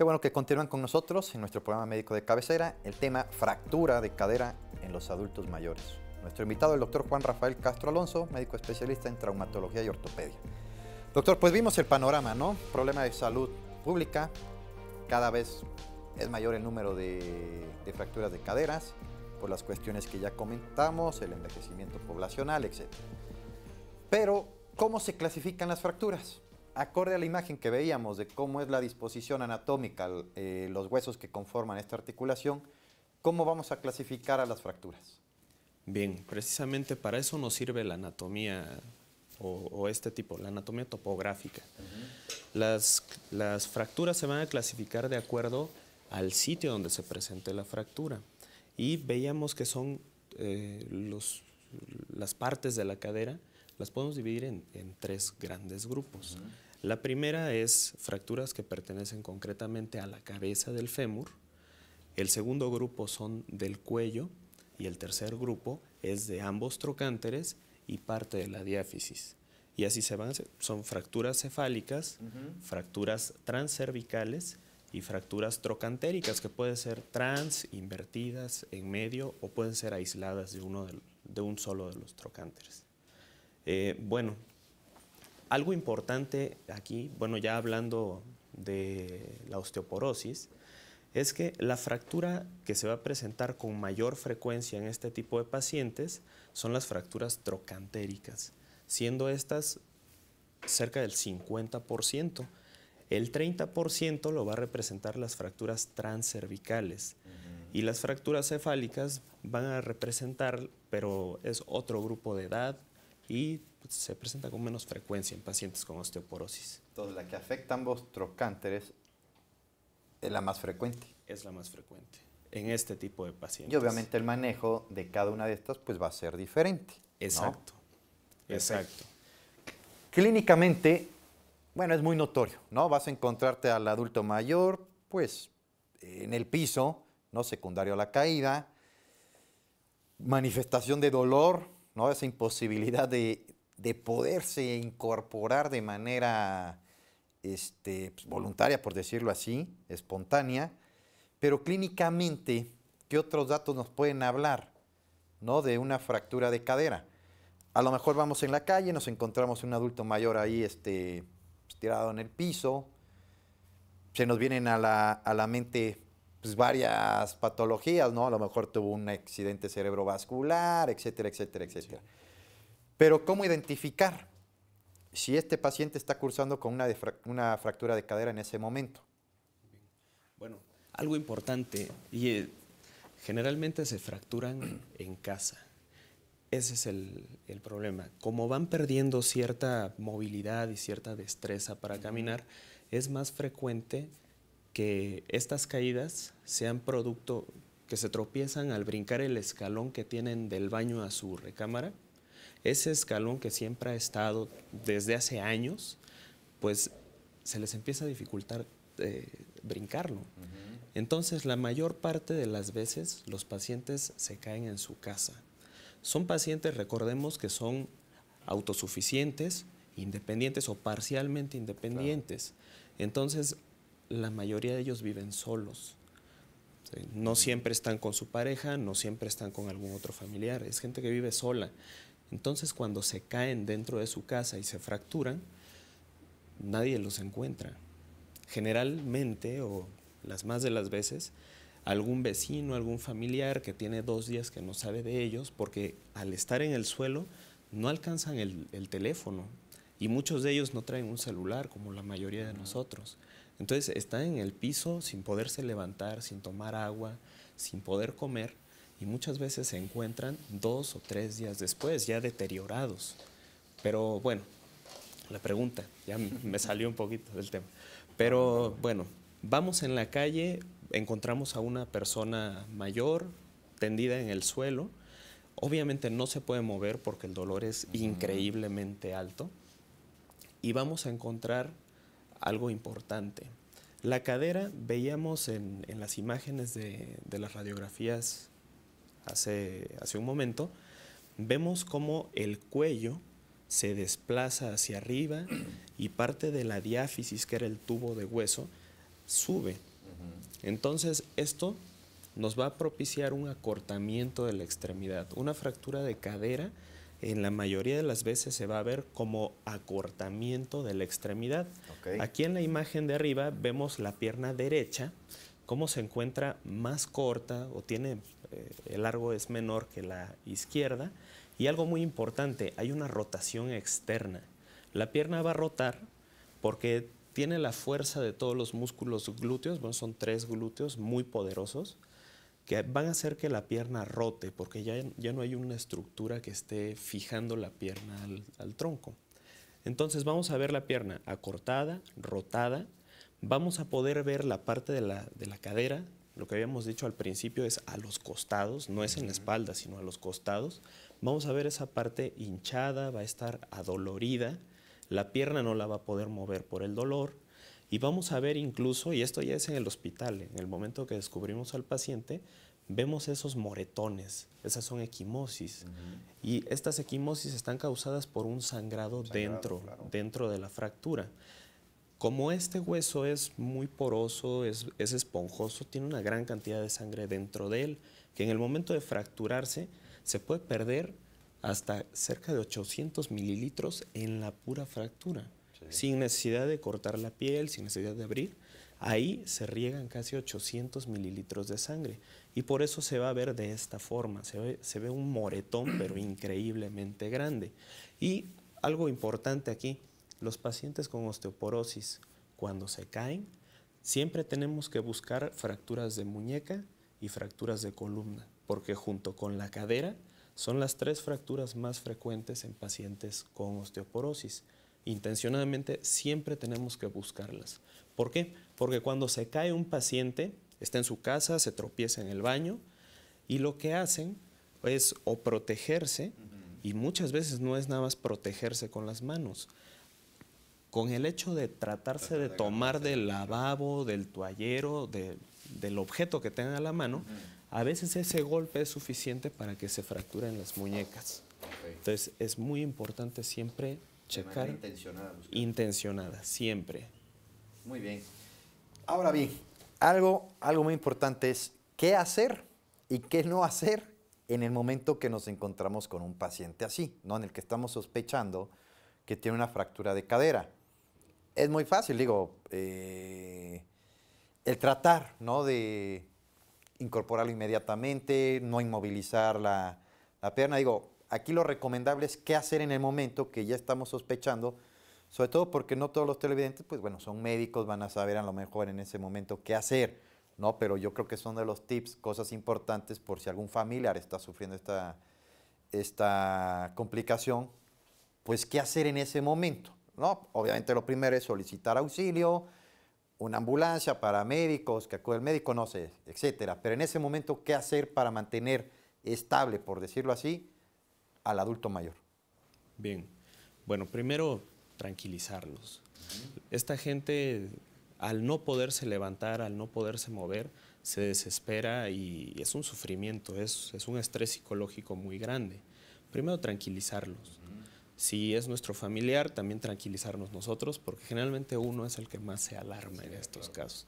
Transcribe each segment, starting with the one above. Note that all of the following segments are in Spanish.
Qué bueno que continúan con nosotros en nuestro programa médico de cabecera, el tema fractura de cadera en los adultos mayores. Nuestro invitado, el doctor Juan Rafael Castro Alonso, médico especialista en traumatología y ortopedia. Doctor, pues vimos el panorama, ¿no? Problema de salud pública, cada vez es mayor el número de, de fracturas de caderas, por las cuestiones que ya comentamos, el envejecimiento poblacional, etc. Pero, ¿cómo se clasifican las fracturas? acorde a la imagen que veíamos de cómo es la disposición anatómica, eh, los huesos que conforman esta articulación, ¿cómo vamos a clasificar a las fracturas? Bien, precisamente para eso nos sirve la anatomía o, este tipo, la anatomía topográfica. las, fracturas se van a clasificar de acuerdo al sitio donde se presente la fractura. Y veíamos que son eh, las partes de la cadera, las podemos dividir en, tres grandes grupos. La primera es fracturas que pertenecen concretamente a la cabeza del fémur. El segundo grupo son del cuello y el tercer grupo es de ambos trocánteres y parte de la diáfisis. Y así se van, son fracturas cefálicas, fracturas transcervicales y fracturas trocantéricas que pueden ser trans, invertidas, en medio o pueden ser aisladas de, uno de, un solo de los trocánteres. Eh, bueno, algo importante aquí, bueno, ya hablando de la osteoporosis, es que la fractura que se va a presentar con mayor frecuencia en este tipo de pacientes son las fracturas trocantéricas, siendo estas cerca del 50%. El 30% lo va a representar las fracturas transcervicales y las fracturas cefálicas van a representar, pero es otro grupo de edad y pues, se presenta con menos frecuencia en pacientes con osteoporosis. Entonces, la que afecta a ambos trocánteres es la más frecuente. Es la más frecuente en este tipo de pacientes. Y obviamente el manejo de cada una de estas pues va a ser diferente. Exacto, exacto. Clínicamente, bueno, es muy notorio, ¿no? Vas a encontrarte al adulto mayor, pues, en el piso, ¿no? Secundario a la caída, manifestación de dolor, ¿no? Esa imposibilidad de de poderse incorporar de manera este, pues, voluntaria, por decirlo así, espontánea, pero clínicamente, ¿qué otros datos nos pueden hablar ¿no? de una fractura de cadera? A lo mejor vamos en la calle, nos encontramos un adulto mayor ahí este, pues, tirado en el piso, se nos vienen a la, mente pues, varias patologías, ¿no? A lo mejor tuvo un accidente cerebrovascular, etcétera, etcétera, etcétera. Pero ¿cómo identificar si este paciente está cursando con una, fractura de cadera en ese momento? Bueno, algo importante, y eh, generalmente se fracturan en casa. Ese es el, el, problema. Como van perdiendo cierta movilidad y cierta destreza para caminar, es más frecuente que estas caídas sean producto que se tropiezan al brincar el escalón que tienen del baño a su recámara ese escalón que siempre ha estado desde hace años, pues se les empieza a dificultar eh, brincarlo. Entonces, la mayor parte de las veces los pacientes se caen en su casa. Son pacientes, recordemos, que son autosuficientes, independientes o parcialmente independientes. Entonces, la mayoría de ellos viven solos. No siempre están con su pareja, no siempre están con algún otro familiar. Es gente que vive sola. Entonces cuando se caen dentro de su casa y se fracturan, nadie los encuentra. Generalmente, o las más de las veces, algún vecino, algún familiar que tiene dos días que no sabe de ellos, porque al estar en el suelo no alcanzan el, teléfono y muchos de ellos no traen un celular como la mayoría de nosotros. Entonces están en el piso sin poderse levantar, sin tomar agua, sin poder comer y muchas veces se encuentran dos o tres días después, ya deteriorados. Pero bueno, la pregunta, ya me salió un poquito del tema. Pero bueno, vamos en la calle, encontramos a una persona mayor tendida en el suelo. Obviamente no se puede mover porque el dolor es increíblemente alto. Y vamos a encontrar algo importante. La cadera, veíamos en, las imágenes de las radiografías hace, hace un momento, vemos cómo el cuello se desplaza hacia arriba y parte de la diáfisis, que era el tubo de hueso, sube. Entonces, esto nos va a propiciar un acortamiento de la extremidad. Una fractura de cadera en la mayoría de las veces se va a ver como acortamiento de la extremidad. Aquí en la imagen de arriba vemos la pierna derecha, cómo se encuentra más corta o tiene eh, el largo es menor que la izquierda. Y algo muy importante, hay una rotación externa. La pierna va a rotar porque tiene la fuerza de todos los músculos glúteos, bueno, son tres glúteos muy poderosos, que van a hacer que la pierna rote, porque ya, ya no hay una estructura que esté fijando la pierna al, tronco. Entonces vamos a ver la pierna acortada, rotada, vamos a poder ver la parte de la cadera, lo que habíamos dicho al principio es a los costados, no es en la espalda, sino a los costados, vamos a ver esa parte hinchada, va a estar adolorida, la pierna no la va a poder mover por el dolor y vamos a ver incluso, y esto ya es en el hospital, en el momento que descubrimos al paciente, vemos esos moretones, esas son equimosis. Y estas equimosis están causadas por un sangrado, dentro, dentro de la fractura. Como este hueso es muy poroso, es, esponjoso, tiene una gran cantidad de sangre dentro de él, que en el momento de fracturarse se puede perder hasta cerca de 800 mililitros en la pura fractura, sin necesidad de cortar la piel, sin necesidad de abrir. Ahí se riegan casi 800 mililitros de sangre y por eso se va a ver de esta forma, se ve un moretón pero increíblemente grande. Y algo importante aquí, los pacientes con osteoporosis, cuando se caen, siempre tenemos que buscar fracturas de muñeca y fracturas de columna, porque junto con la cadera son las tres fracturas más frecuentes en pacientes con osteoporosis. Intencionadamente siempre tenemos que buscarlas. ¿Por qué? Porque cuando se cae un paciente, está en su casa, se tropieza en el baño y lo que hacen es o protegerse, y muchas veces no es nada más protegerse con las manos, con el hecho de tratarse de tomar del lavabo, del toallero, del objeto que tenga en la mano, a veces ese golpe es suficiente para que se fracturen las muñecas. Entonces es muy importante siempre checar. Intencionada, intencionada. siempre. Muy bien. Ahora bien, algo, algo muy importante es qué hacer y qué no hacer en el momento que nos encontramos con un paciente así, ¿no? en el que estamos sospechando que tiene una fractura de cadera es muy fácil, digo, eh, el tratar, ¿no? De incorporarlo inmediatamente, no inmovilizar la, la, pierna. Digo, aquí lo recomendable es qué hacer en el momento que ya estamos sospechando, sobre todo porque no todos los televidentes, pues bueno, son médicos, van a saber a lo mejor en ese momento qué hacer, ¿no? Pero yo creo que son de los tips, cosas importantes por si algún familiar está sufriendo esta, esta complicación, pues qué hacer en ese momento. No, obviamente lo primero es solicitar auxilio, una ambulancia, para médicos, que acude el médico, no sé, etcétera. Pero en ese momento, ¿qué hacer para mantener estable, por decirlo así, al adulto mayor? Bien, bueno, primero tranquilizarlos. Esta gente, al no poderse levantar, al no poderse mover, se desespera y es un sufrimiento, es un estrés psicológico muy grande. Primero tranquilizarlos. Si es nuestro familiar, también tranquilizarnos nosotros, porque generalmente uno es el que más se alarma en estos casos.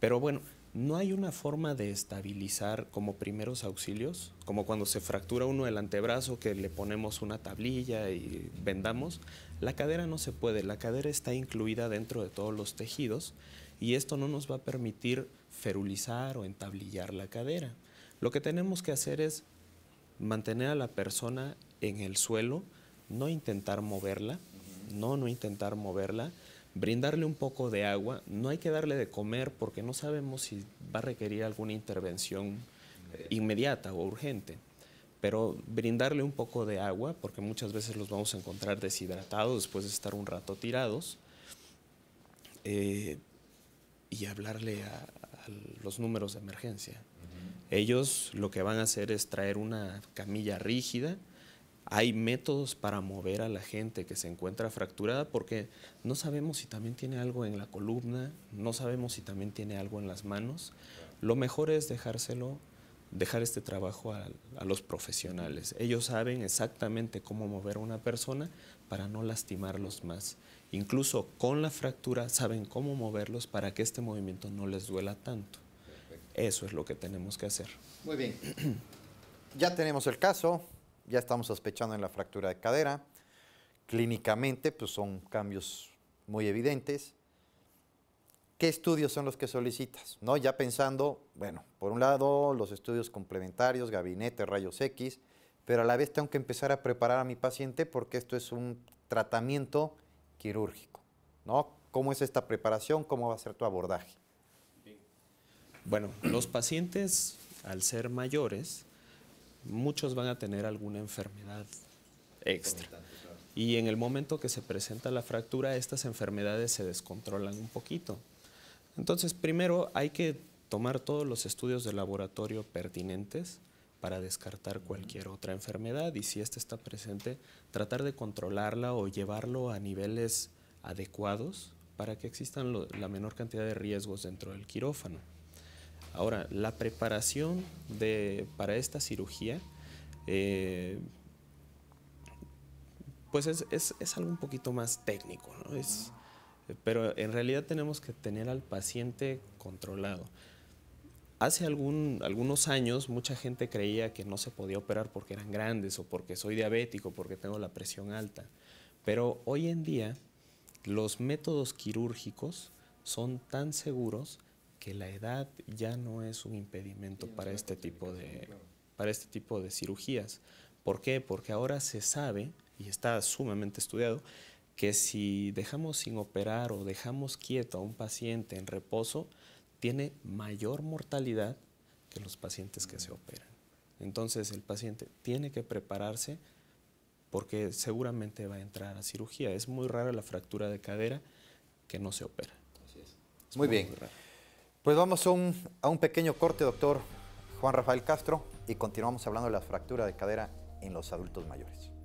Pero bueno, no hay una forma de estabilizar como primeros auxilios, como cuando se fractura uno el antebrazo que le ponemos una tablilla y vendamos. La cadera no se puede, la cadera está incluida dentro de todos los tejidos y esto no nos va a permitir ferulizar o entablillar la cadera. Lo que tenemos que hacer es mantener a la persona en el suelo, no intentar moverla, no, no intentar moverla, brindarle un poco de agua, no hay que darle de comer porque no sabemos si va a requerir alguna intervención eh, inmediata o urgente, pero brindarle un poco de agua porque muchas veces los vamos a encontrar deshidratados después de estar un rato tirados eh, y hablarle a, los números de emergencia. Ellos lo que van a hacer es traer una camilla rígida, hay métodos para mover a la gente que se encuentra fracturada porque no sabemos si también tiene algo en la columna, no sabemos si también tiene algo en las manos. Lo mejor es dejárselo, dejar este trabajo a, los profesionales. Ellos saben exactamente cómo mover a una persona para no lastimarlos más. Incluso con la fractura saben cómo moverlos para que este movimiento no les duela tanto. Eso es lo que tenemos que hacer. Muy bien. Ya tenemos el caso, ya estamos sospechando en la fractura de cadera. Clínicamente, pues son cambios muy evidentes. ¿Qué estudios son los que solicitas? ¿No? Ya pensando, bueno, por un lado los estudios complementarios, gabinete, rayos X, pero a la vez tengo que empezar a preparar a mi paciente porque esto es un tratamiento quirúrgico. ¿no? ¿Cómo es esta preparación? ¿Cómo va a ser tu abordaje? Bueno, los pacientes al ser mayores muchos van a tener alguna enfermedad extra. Y en el momento que se presenta la fractura, estas enfermedades se descontrolan un poquito. Entonces, primero hay que tomar todos los estudios de laboratorio pertinentes para descartar cualquier otra enfermedad y si esta está presente, tratar de controlarla o llevarlo a niveles adecuados para que existan la menor cantidad de riesgos dentro del quirófano. Ahora, la preparación para esta cirugía, eh, pues es, algo un poquito más técnico, pero en realidad tenemos que tener al paciente controlado. Hace algún, algunos años mucha gente creía que no se podía operar porque eran grandes o porque soy diabético, porque tengo la presión alta. Pero hoy en día los métodos quirúrgicos son tan seguros que la edad ya no es un impedimento para este tipo de, para este tipo de cirugías. ¿Por qué? Porque ahora se sabe, y está sumamente estudiado, que si dejamos sin operar o dejamos quieto a un paciente en reposo, tiene mayor mortalidad que los pacientes que se mm. operan. Entonces el paciente tiene que prepararse porque seguramente va a entrar a cirugía. Es muy rara la fractura de cadera que no se opera. es. muy, bien. Pues vamos a un, a un pequeño corte, doctor Juan Rafael Castro, y continuamos hablando de la fractura de cadera en los adultos mayores.